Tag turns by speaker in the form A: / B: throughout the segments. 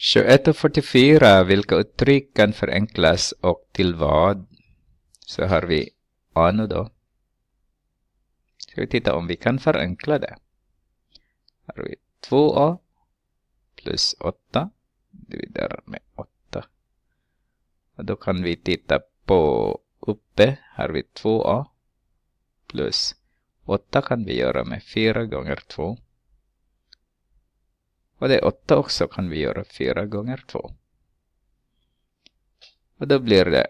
A: 21 och 44, vilka uttryck kan förenklas och till vad? Så har vi ano då. Ska vi titta om vi kan förenkla det. Här har vi 2a plus 8 dividerar med 8. Och då kan vi titta på uppe. Här har vi 2a plus 8 kan vi göra med 4 gånger 2. Och det är 8 också kan vi göra 4 gånger 2. Och då blir det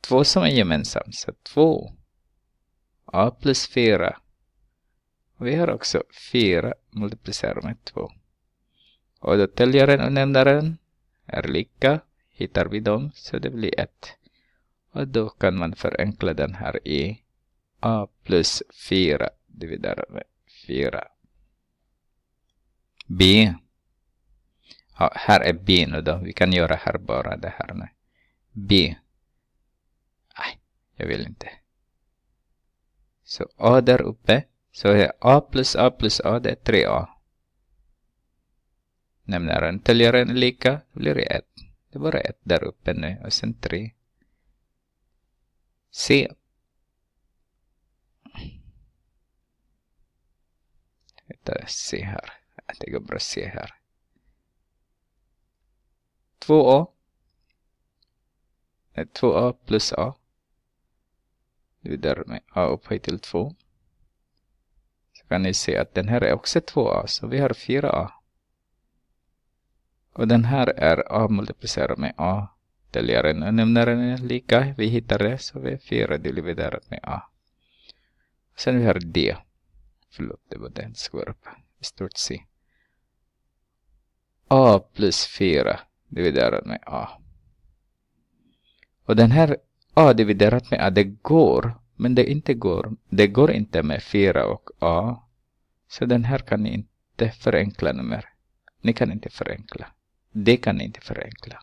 A: 2 som är gemensamt, så 2 a plus 4. Och vi har också 4 multiplicerat med 2. Och då täljaren och nämnaren är lika. Hittar vi dem så det blir 1. Och då kan man förenkla den här i a plus 4 dividerat med 4. B. Ja, här är B nu då. Vi kan göra här bara det här nu. B. Nej, jag vill inte. Så A där uppe. Så är A plus A plus A, det är 3A. Nämnaren täljaren är lika, då blir det 1. Det är bara 1 där uppe nu och sen 3. C Vänta, se här. Jag tänker bara se här. 2a. 2a plus a. Vidare med a upphöjt till 2. Så kan ni se att den här är också 2a, så vi har 4a. Och den här är a multiplicerad med a. Delgaren och nämnaren är lika. Vi hittar det, så vi har 4 dividerat med a. Sen vi har d. Förlåt, det var den skorpan. I Stort C. A plus 4 dividerat med A. Och den här A dividerat med A, det går. Men det inte går. Det går inte med 4 och A. Så den här kan ni inte förenkla nummer. Ni kan inte förenkla. Det kan ni inte förenkla.